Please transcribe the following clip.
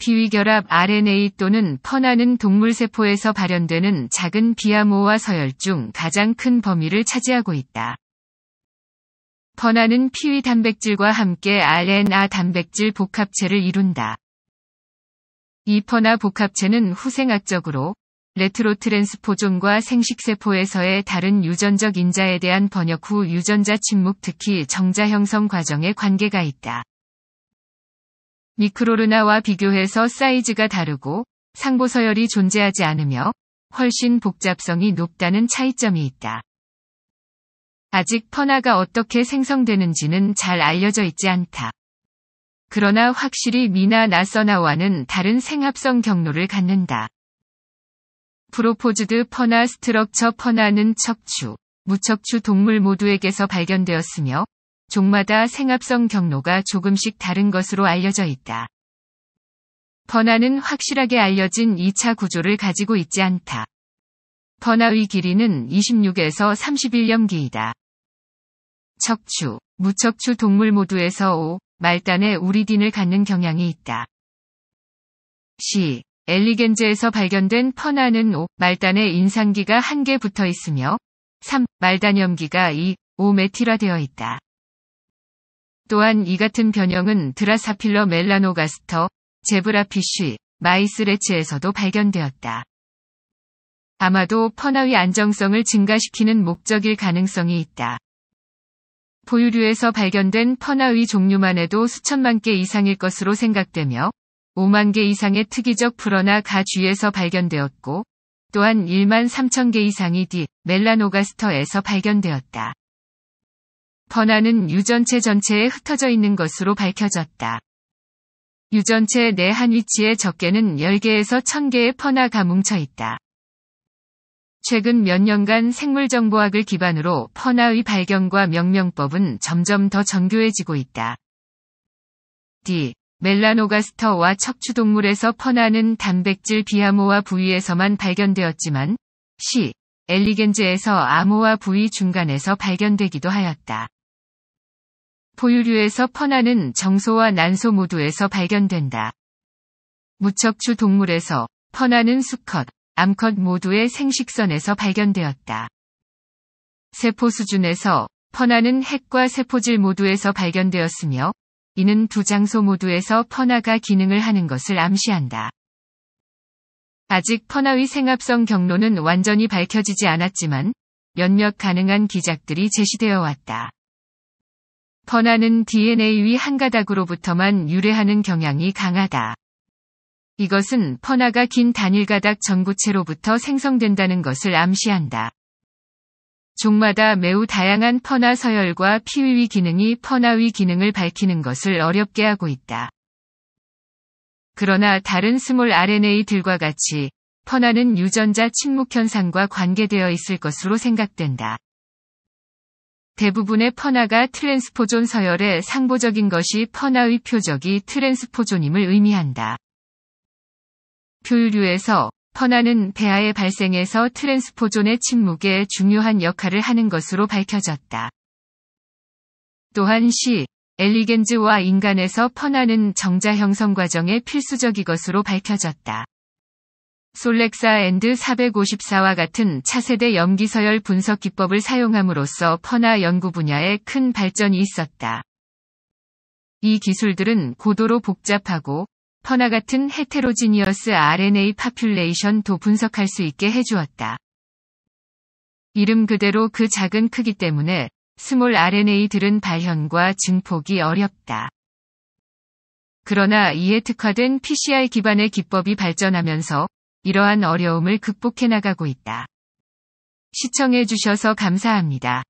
비위결합 RNA 또는 퍼나는 동물세포에서 발현되는 작은 비아모와 서열 중 가장 큰 범위를 차지하고 있다. 퍼나는 피위 단백질과 함께 RNA 단백질 복합체를 이룬다. 이 퍼나 복합체는 후생학적으로 레트로트랜스포존과 생식세포에서의 다른 유전적 인자에 대한 번역 후 유전자 침묵 특히 정자 형성 과정에 관계가 있다. 미크로르나와 비교해서 사이즈가 다르고 상보서열이 존재하지 않으며 훨씬 복잡성이 높다는 차이점이 있다. 아직 퍼나가 어떻게 생성되는지는 잘 알려져 있지 않다. 그러나 확실히 미나 나서나와는 다른 생합성 경로를 갖는다. 프로포즈드 퍼나 스트럭처 퍼나는 척추, 무척추 동물 모두에게서 발견되었으며 종마다 생합성 경로가 조금씩 다른 것으로 알려져 있다. 번화는 확실하게 알려진 2차 구조를 가지고 있지 않다. 번화의 길이는 26에서 31염기이다. 척추, 무척추 동물 모두에서 오, 말단에 우리딘을 갖는 경향이 있다. C. 엘리겐즈에서 발견된 퍼나는 5, 말단에 인상기가 한 개 붙어 있으며 3, 말단염기가 2, 5메티라되어 있다. 또한 이 같은 변형은 드라사필러 멜라노가스터, 제브라피쉬, 마이스레츠에서도 발견되었다. 아마도 퍼나위 안정성을 증가시키는 목적일 가능성이 있다. 포유류에서 발견된 퍼나위 종류만 해도 수천만 개 이상일 것으로 생각되며 5만 개 이상의 특이적 불어나 가쥐에서 발견되었고 또한 1만 3천 개 이상이 디 멜라노가스터에서 발견되었다. 번나는 유전체 전체에 흩어져 있는 것으로 밝혀졌다. 유전체 내 한 위치에 적게는 10개에서 1000개의 퍼나가 뭉쳐 있다. 최근 몇 년간 생물정보학을 기반으로 퍼나의 발견과 명명법은 점점 더 정교해지고 있다. D. 멜라노가스터와 척추동물에서 퍼나는 단백질 비아모아 부위에서만 발견되었지만, C. 엘리겐즈에서 아모아 부위 중간에서 발견되기도 하였다. 포유류에서 퍼나는 정소와 난소 모두에서 발견된다. 무척추 동물에서 퍼나는 수컷, 암컷 모두의 생식선에서 발견되었다. 세포 수준에서 퍼나는 핵과 세포질 모두에서 발견되었으며 이는 두 장소 모두에서 퍼나가 기능을 하는 것을 암시한다. 아직 퍼나의 생합성 경로는 완전히 밝혀지지 않았지만 몇몇 가능한 기작들이 제시되어 왔다. 번화는 DNA 위 한 가닥으로부터만 유래하는 경향이 강하다. 이것은 퍼나가 긴 단일 가닥 전구체로부터 생성된다는 것을 암시한다. 종마다 매우 다양한 퍼나 서열과 피위위 기능이 퍼나위 기능을 밝히는 것을 어렵게 하고 있다. 그러나 다른 스몰 RNA들과 같이 퍼나는 유전자 침묵 현상과 관계되어 있을 것으로 생각된다. 대부분의 펀화가 트랜스포존 서열의 상보적인 것이 펀화의 표적이 트랜스포존임을 의미한다. 표류에서 펀화는 배아의 발생에서 트랜스포존의 침묵에 중요한 역할을 하는 것으로 밝혀졌다. 또한 시, 엘리겐즈와 인간에서 펀화는 정자 형성 과정에 필수적이 것으로 밝혀졌다. 솔렉사 앤드 454와 같은 차세대 염기서열 분석 기법을 사용함으로써 퍼나 연구 분야에 큰 발전이 있었다. 이 기술들은 고도로 복잡하고 퍼나 같은 헤테로지니어스 RNA 파퓰레이션도 분석할 수 있게 해주었다. 이름 그대로 그 작은 크기 때문에 스몰 RNA들은 발현과 증폭이 어렵다. 그러나 이에 특화된 PCR 기반의 기법이 발전하면서 이러한 어려움을 극복해 나가고 있다. 시청해 주셔서 감사합니다.